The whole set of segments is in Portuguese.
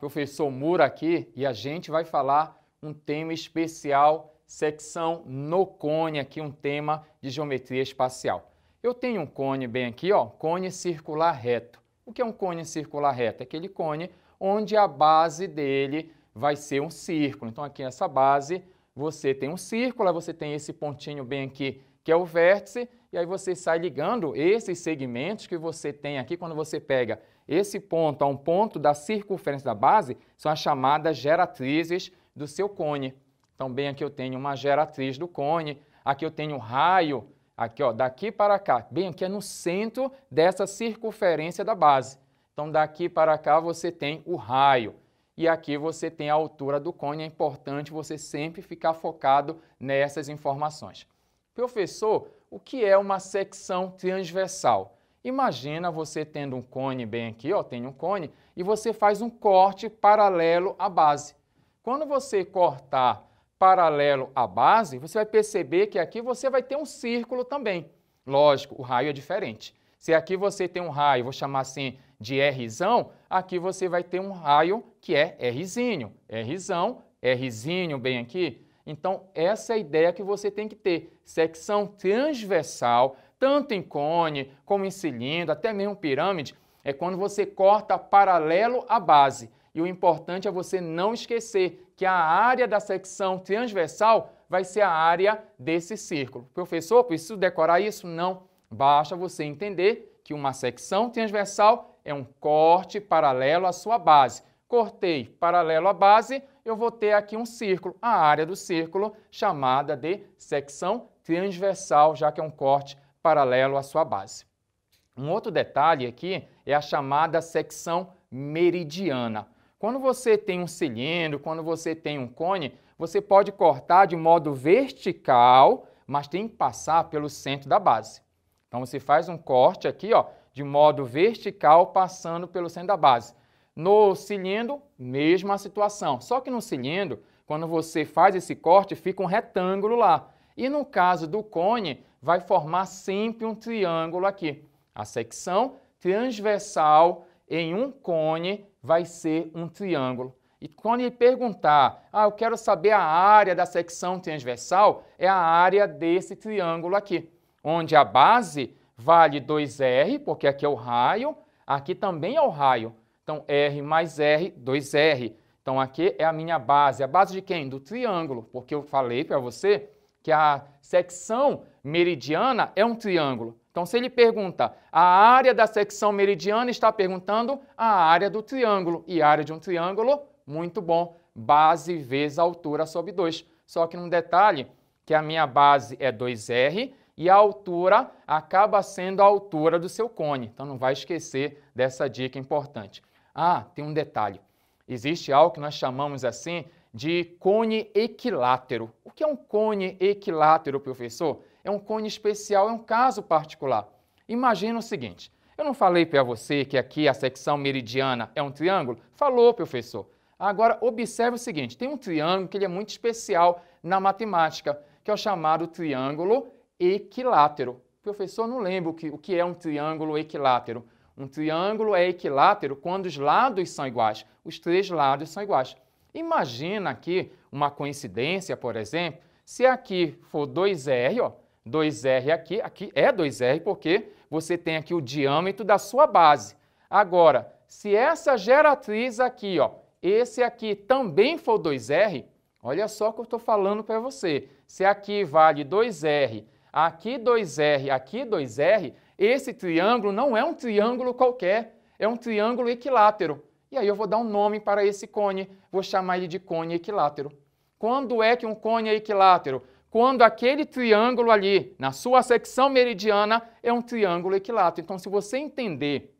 professor Mura aqui e a gente vai falar um tema especial, secção no cone, aqui um tema de geometria espacial. Eu tenho um cone bem aqui, ó, cone circular reto. O que é um cone circular reto? É aquele cone onde a base dele vai ser um círculo. Então aqui nessa base você tem um círculo, você tem esse pontinho bem aqui que é o vértice, e aí você sai ligando esses segmentos que você tem aqui quando você pega esse ponto a um ponto da circunferência da base são as chamadas geratrizes do seu cone. Então, bem, aqui eu tenho uma geratriz do cone, aqui eu tenho um raio, aqui ó, daqui para cá, bem aqui é no centro dessa circunferência da base. Então, daqui para cá você tem o raio. E aqui você tem a altura do cone, é importante você sempre ficar focado nessas informações. Professor, o que é uma secção transversal? Imagina você tendo um cone bem aqui, ó, tem um cone, e você faz um corte paralelo à base. Quando você cortar paralelo à base, você vai perceber que aqui você vai ter um círculo também. Lógico, o raio é diferente. Se aqui você tem um raio, vou chamar assim de Rzão, aqui você vai ter um raio que é Rzinho. r Rzinho bem aqui. Então, essa é a ideia que você tem que ter. Secção transversal tanto em cone, como em cilindro, até mesmo pirâmide, é quando você corta paralelo à base. E o importante é você não esquecer que a área da secção transversal vai ser a área desse círculo. Professor, preciso decorar isso? Não. Basta você entender que uma secção transversal é um corte paralelo à sua base. Cortei paralelo à base, eu vou ter aqui um círculo, a área do círculo chamada de secção transversal, já que é um corte paralelo à sua base. Um outro detalhe aqui é a chamada secção meridiana. Quando você tem um cilindro, quando você tem um cone, você pode cortar de modo vertical, mas tem que passar pelo centro da base. Então você faz um corte aqui, ó, de modo vertical, passando pelo centro da base. No cilindro, mesma situação. Só que no cilindro, quando você faz esse corte, fica um retângulo lá. E no caso do cone, vai formar sempre um triângulo aqui. A secção transversal em um cone vai ser um triângulo. E quando ele perguntar, ah, eu quero saber a área da secção transversal, é a área desse triângulo aqui, onde a base vale 2R, porque aqui é o raio, aqui também é o raio. Então, R mais R, 2R. Então, aqui é a minha base. A base de quem? Do triângulo, porque eu falei para você que a secção meridiana é um triângulo. Então, se ele pergunta a área da secção meridiana, está perguntando a área do triângulo. E a área de um triângulo, muito bom, base vezes altura sobre 2. Só que num detalhe, que a minha base é 2R e a altura acaba sendo a altura do seu cone. Então, não vai esquecer dessa dica importante. Ah, tem um detalhe. Existe algo que nós chamamos assim de cone equilátero. O que é um cone equilátero, professor? É um cone especial, é um caso particular. Imagina o seguinte: eu não falei para você que aqui a secção meridiana é um triângulo? Falou, professor. Agora observe o seguinte: tem um triângulo que ele é muito especial na matemática, que é o chamado triângulo equilátero. Professor, não lembro o que é um triângulo equilátero. Um triângulo é equilátero quando os lados são iguais. Os três lados são iguais. Imagina aqui uma coincidência, por exemplo, se aqui for 2R, ó, 2R aqui, aqui é 2R porque você tem aqui o diâmetro da sua base. Agora, se essa geratriz aqui, ó, esse aqui também for 2R, olha só o que eu estou falando para você. Se aqui vale 2R, aqui 2R, aqui 2R, esse triângulo não é um triângulo qualquer, é um triângulo equilátero. E aí eu vou dar um nome para esse cone, vou chamar ele de cone equilátero. Quando é que um cone é equilátero? Quando aquele triângulo ali, na sua secção meridiana, é um triângulo equilátero. Então, se você entender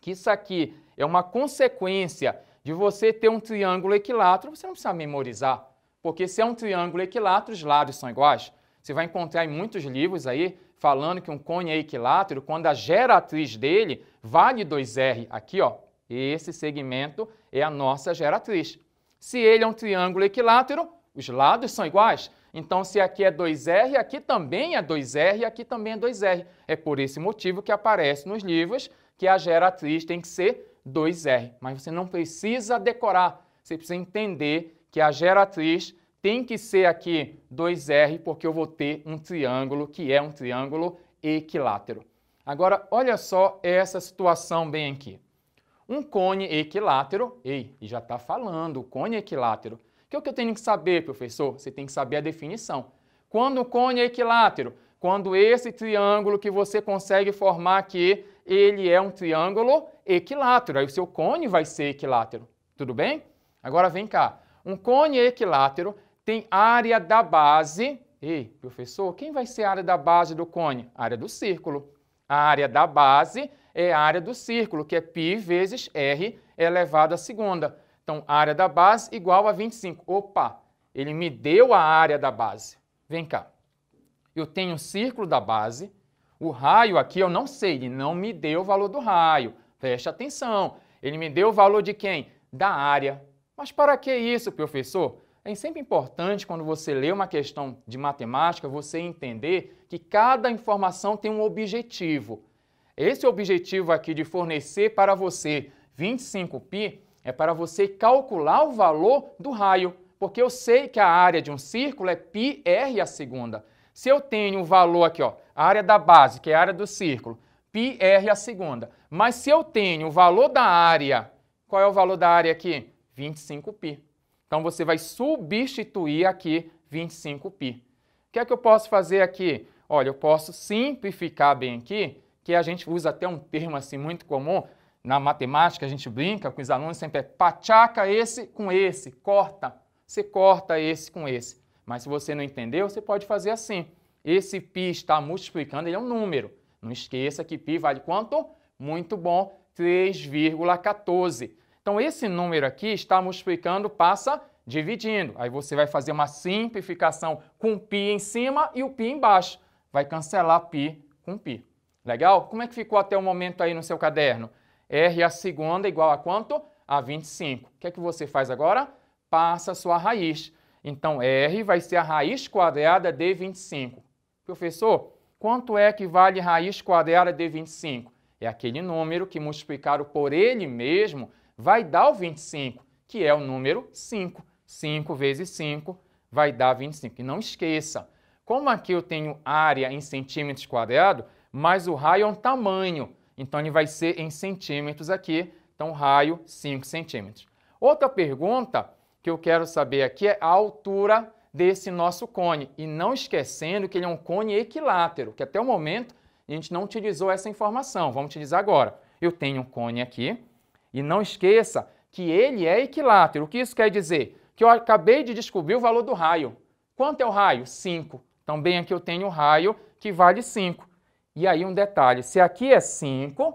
que isso aqui é uma consequência de você ter um triângulo equilátero, você não precisa memorizar, porque se é um triângulo equilátero, os lados são iguais. Você vai encontrar em muitos livros aí falando que um cone é equilátero quando a geratriz dele vale 2r. Aqui, ó, esse segmento é a nossa geratriz. Se ele é um triângulo equilátero, os lados são iguais. Então, se aqui é 2R, aqui também é 2R, e aqui também é 2R. É por esse motivo que aparece nos livros que a geratriz tem que ser 2R. Mas você não precisa decorar, você precisa entender que a geratriz tem que ser aqui 2R, porque eu vou ter um triângulo que é um triângulo equilátero. Agora, olha só essa situação bem aqui. Um cone equilátero, ei, já está falando, cone equilátero. O que, é que eu tenho que saber, professor? Você tem que saber a definição. Quando o cone é equilátero? Quando esse triângulo que você consegue formar aqui, ele é um triângulo equilátero. Aí o seu cone vai ser equilátero, tudo bem? Agora vem cá. Um cone equilátero tem área da base. Ei, professor, quem vai ser a área da base do cone? A área do círculo. A área da base é a área do círculo, que é π vezes r elevado à segunda. Então, área da base igual a 25. Opa, ele me deu a área da base. Vem cá. Eu tenho o círculo da base, o raio aqui eu não sei, ele não me deu o valor do raio. Preste atenção. Ele me deu o valor de quem? Da área. Mas para que isso, professor? É sempre importante quando você lê uma questão de matemática, você entender que cada informação tem um objetivo. Esse objetivo aqui de fornecer para você 25 π é para você calcular o valor do raio, porque eu sei que a área de um círculo é π r a segunda. Se eu tenho o um valor aqui, ó, a área da base, que é a área do círculo, π r a segunda, mas se eu tenho o valor da área, qual é o valor da área aqui? 25 π. Então você vai substituir aqui 25 π. O que é que eu posso fazer aqui? Olha, eu posso simplificar bem aqui que a gente usa até um termo assim muito comum, na matemática a gente brinca com os alunos, sempre é pachaca esse com esse, corta, você corta esse com esse. Mas se você não entendeu, você pode fazer assim. Esse π está multiplicando, ele é um número. Não esqueça que π vale quanto? Muito bom, 3,14. Então esse número aqui está multiplicando, passa dividindo. Aí você vai fazer uma simplificação com π em cima e o π embaixo. Vai cancelar π com π. Legal? Como é que ficou até o momento aí no seu caderno? R a segunda igual a quanto? A 25. O que é que você faz agora? Passa a sua raiz. Então, R vai ser a raiz quadrada de 25. Professor, quanto é que vale raiz quadrada de 25? É aquele número que, multiplicado por ele mesmo, vai dar o 25, que é o número 5. 5 vezes 5 vai dar 25. E não esqueça, como aqui eu tenho área em centímetros quadrados, mas o raio é um tamanho, então ele vai ser em centímetros aqui, então raio 5 centímetros. Outra pergunta que eu quero saber aqui é a altura desse nosso cone, e não esquecendo que ele é um cone equilátero, que até o momento a gente não utilizou essa informação, vamos utilizar agora. Eu tenho um cone aqui, e não esqueça que ele é equilátero. O que isso quer dizer? Que eu acabei de descobrir o valor do raio. Quanto é o raio? 5. Também então, aqui eu tenho o raio que vale 5. E aí um detalhe, se aqui é 5,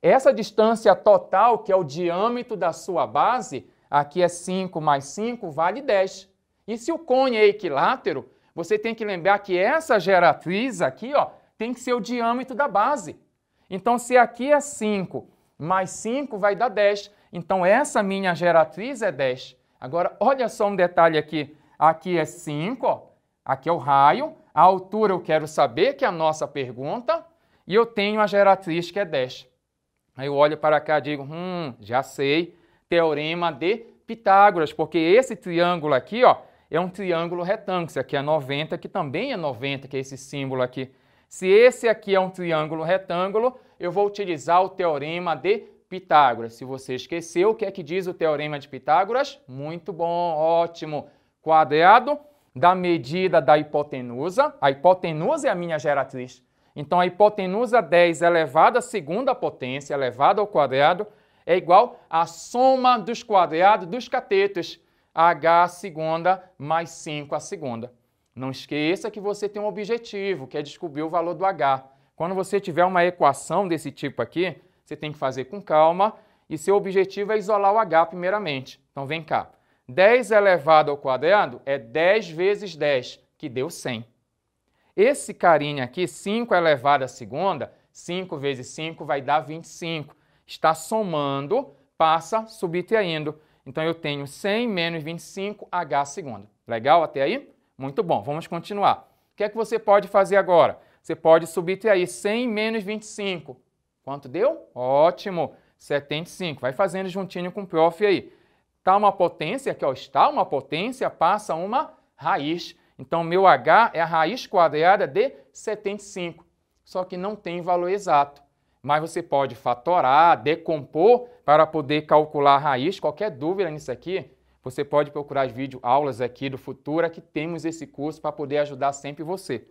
essa distância total, que é o diâmetro da sua base, aqui é 5 mais 5, vale 10. E se o cone é equilátero, você tem que lembrar que essa geratriz aqui ó, tem que ser o diâmetro da base. Então, se aqui é 5 mais 5 vai dar 10. Então, essa minha geratriz é 10. Agora, olha só um detalhe aqui. Aqui é 5, ó, Aqui é o raio, a altura eu quero saber, que é a nossa pergunta, e eu tenho a geratriz que é 10. Aí eu olho para cá e digo, hum, já sei, teorema de Pitágoras, porque esse triângulo aqui, ó, é um triângulo retângulo, esse aqui é 90, que também é 90, que é esse símbolo aqui. Se esse aqui é um triângulo retângulo, eu vou utilizar o teorema de Pitágoras. Se você esqueceu, o que é que diz o teorema de Pitágoras? Muito bom, ótimo. Quadrado da medida da hipotenusa. A hipotenusa é a minha geratriz. Então, a hipotenusa 10 elevada à segunda potência, elevada ao quadrado, é igual à soma dos quadrados dos catetos, h segunda mais 5 a segunda. Não esqueça que você tem um objetivo, que é descobrir o valor do h. Quando você tiver uma equação desse tipo aqui, você tem que fazer com calma e seu objetivo é isolar o h primeiramente. Então, vem cá. 10 elevado ao quadrado é 10 vezes 10, que deu 100. Esse carinha aqui, 5 elevado à segunda, 5 vezes 5 vai dar 25. Está somando, passa subtraindo. Então eu tenho 100 menos 25, h segunda. Legal até aí? Muito bom, vamos continuar. O que é que você pode fazer agora? Você pode subtrair 100 menos 25. Quanto deu? Ótimo, 75. Vai fazendo juntinho com o prof aí. Está uma potência, que ó, está uma potência, passa uma raiz. Então, meu H é a raiz quadrada de 75, só que não tem valor exato. Mas você pode fatorar, decompor para poder calcular a raiz. Qualquer dúvida nisso aqui, você pode procurar as vídeo aulas aqui do Futura que temos esse curso para poder ajudar sempre você.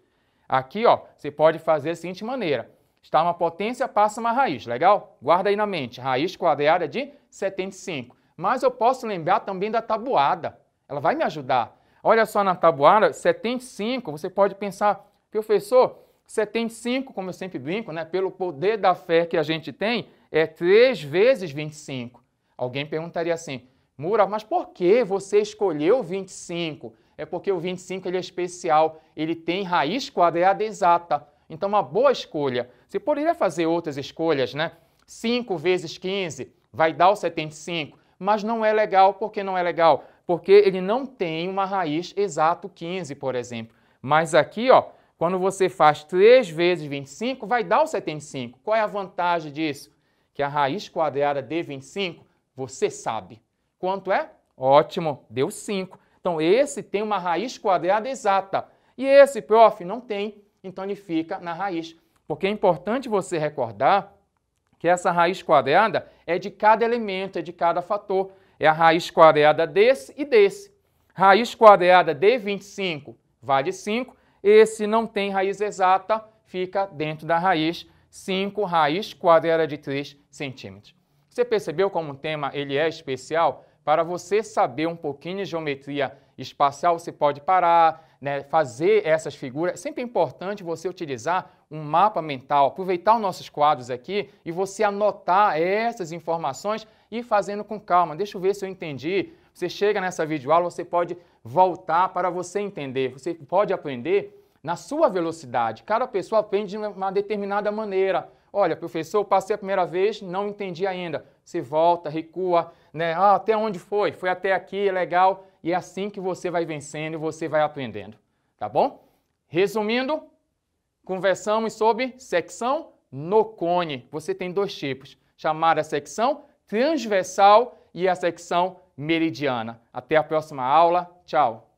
Aqui, ó, você pode fazer da seguinte maneira. Está uma potência, passa uma raiz, legal? Guarda aí na mente, raiz quadrada de 75. Mas eu posso lembrar também da tabuada. Ela vai me ajudar. Olha só na tabuada, 75, você pode pensar, professor, 75, como eu sempre brinco, né, pelo poder da fé que a gente tem, é 3 vezes 25. Alguém perguntaria assim, Mura, mas por que você escolheu 25? É porque o 25 ele é especial, ele tem raiz quadrada exata. Então, uma boa escolha. Você poderia fazer outras escolhas, né? 5 vezes 15 vai dar o 75 mas não é legal. Por que não é legal? Porque ele não tem uma raiz exato 15, por exemplo. Mas aqui, ó, quando você faz 3 vezes 25, vai dar o 75. Qual é a vantagem disso? Que a raiz quadrada de 25, você sabe. Quanto é? Ótimo, deu 5. Então, esse tem uma raiz quadrada exata. E esse, prof, não tem. Então, ele fica na raiz. Porque é importante você recordar que essa raiz quadrada é de cada elemento, é de cada fator. É a raiz quadrada desse e desse. Raiz quadrada de 25 vale 5. Esse não tem raiz exata, fica dentro da raiz 5 raiz quadrada de 3 centímetros. Você percebeu como o tema ele é especial? Para você saber um pouquinho de geometria espacial, você pode parar, né, fazer essas figuras, é sempre é importante você utilizar um mapa mental, aproveitar os nossos quadros aqui e você anotar essas informações e fazendo com calma. Deixa eu ver se eu entendi. Você chega nessa videoaula, você pode voltar para você entender. Você pode aprender na sua velocidade. Cada pessoa aprende de uma determinada maneira. Olha, professor, passei a primeira vez, não entendi ainda. Você volta, recua, né? Ah, até onde foi? Foi até aqui, é legal e é assim que você vai vencendo e você vai aprendendo, tá bom? Resumindo, conversamos sobre secção no cone. Você tem dois tipos, chamada secção transversal e a secção meridiana. Até a próxima aula. Tchau!